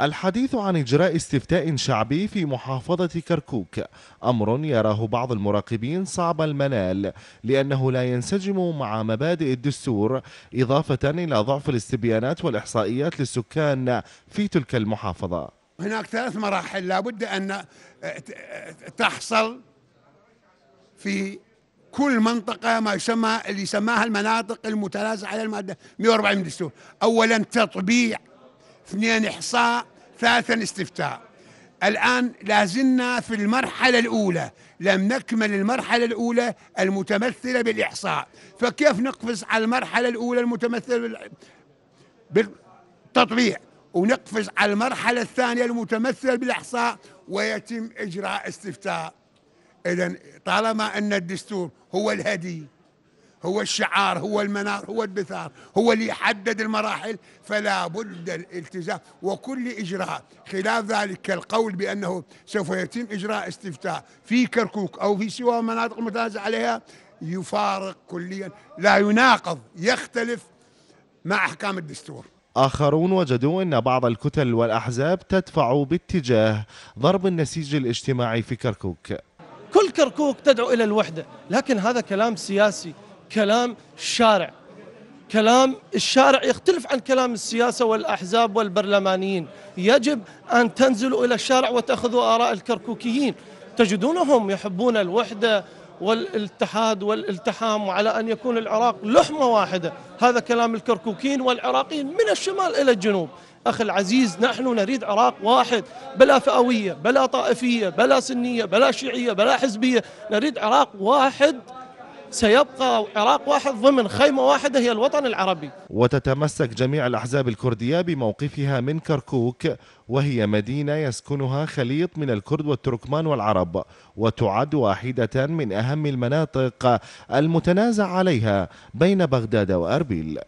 الحديث عن إجراء استفتاء شعبي في محافظة كركوك أمر يراه بعض المراقبين صعب المنال لأنه لا ينسجم مع مبادئ الدستور إضافة إلى ضعف الاستبيانات والإحصائيات للسكان في تلك المحافظة هناك ثلاث مراحل لابد أن آه، تحصل في كل منطقة ما يسمى اللي سماها المناطق المتنازع على المادة 140 دستور أولا تطبيع اثنين إحصاء ثلاثا استفتاء الآن لازلنا في المرحلة الأولى لم نكمل المرحلة الأولى المتمثلة بالإحصاء فكيف نقفز على المرحلة الأولى المتمثلة بالتطبيع ونقفز على المرحلة الثانية المتمثلة بالإحصاء ويتم إجراء استفتاء إذا طالما أن الدستور هو الهدي هو الشعار هو المنار هو البثار هو اللي يحدد المراحل فلا بد الالتزام وكل إجراء خلاف ذلك القول بأنه سوف يتم إجراء استفتاء في كركوك أو في سوى مناطق المتنازع عليها يفارق كليا لا يناقض يختلف مع أحكام الدستور آخرون وجدوا أن بعض الكتل والأحزاب تدفع باتجاه ضرب النسيج الاجتماعي في كركوك كل كركوك تدعو إلى الوحدة لكن هذا كلام سياسي كلام الشارع كلام الشارع يختلف عن كلام السياسة والأحزاب والبرلمانيين يجب أن تنزلوا إلى الشارع وتأخذوا آراء الكركوكيين تجدونهم يحبون الوحدة والاتحاد والالتحام وعلى أن يكون العراق لحمة واحدة هذا كلام الكركوكيين والعراقيين من الشمال إلى الجنوب أخي العزيز نحن نريد عراق واحد بلا فئوية بلا طائفية بلا سنية بلا شيعية بلا حزبية نريد عراق واحد سيبقى عراق واحد ضمن خيمة واحدة هي الوطن العربي وتتمسك جميع الأحزاب الكردية بموقفها من كركوك وهي مدينة يسكنها خليط من الكرد والتركمان والعرب وتعد واحدة من أهم المناطق المتنازع عليها بين بغداد وأربيل